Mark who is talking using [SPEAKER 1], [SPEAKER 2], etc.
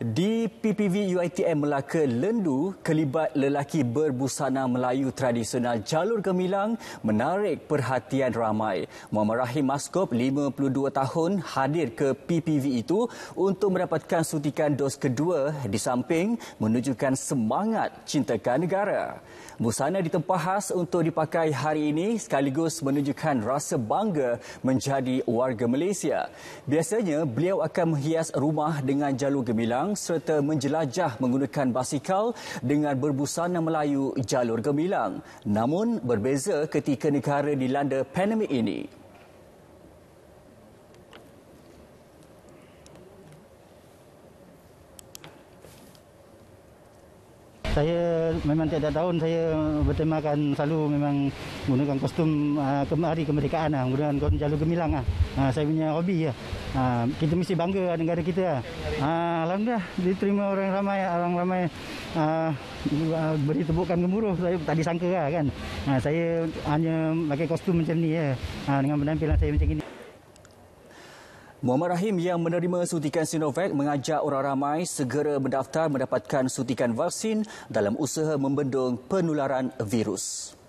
[SPEAKER 1] Di PPV UITM Melaka Lendu, kelibat lelaki berbusana Melayu tradisional Jalur Gemilang menarik perhatian ramai. Muhammad Rahim Maskop, 52 tahun, hadir ke PPV itu untuk mendapatkan suntikan dos kedua di samping menunjukkan semangat cintakan negara. Busana ditempah khas untuk dipakai hari ini sekaligus menunjukkan rasa bangga menjadi warga Malaysia. Biasanya, beliau akan menghias rumah dengan Jalur Gemilang berenang serta menjelajah menggunakan basikal dengan berbusana Melayu Jalur Gemilang. Namun berbeza ketika negara dilanda pandemik ini.
[SPEAKER 2] Saya memang tiada tahun saya bertemakan selalu memang menggunakan kostum uh, ah, hari kemerdekaan lah, menggunakan jalur gemilang lah. Uh, saya punya hobi lah. Ya ha, kita mesti bangga lah negara kita lah. ha, Alhamdulillah diterima orang ramai orang ramai ha, ha beri tepukan gemuruh saya tak disangka lah kan ha, saya hanya pakai kostum macam ni ya. ha, dengan penampilan saya macam ini
[SPEAKER 1] Muhammad Rahim yang menerima suntikan Sinovac mengajak orang ramai segera mendaftar mendapatkan suntikan vaksin dalam usaha membendung penularan virus.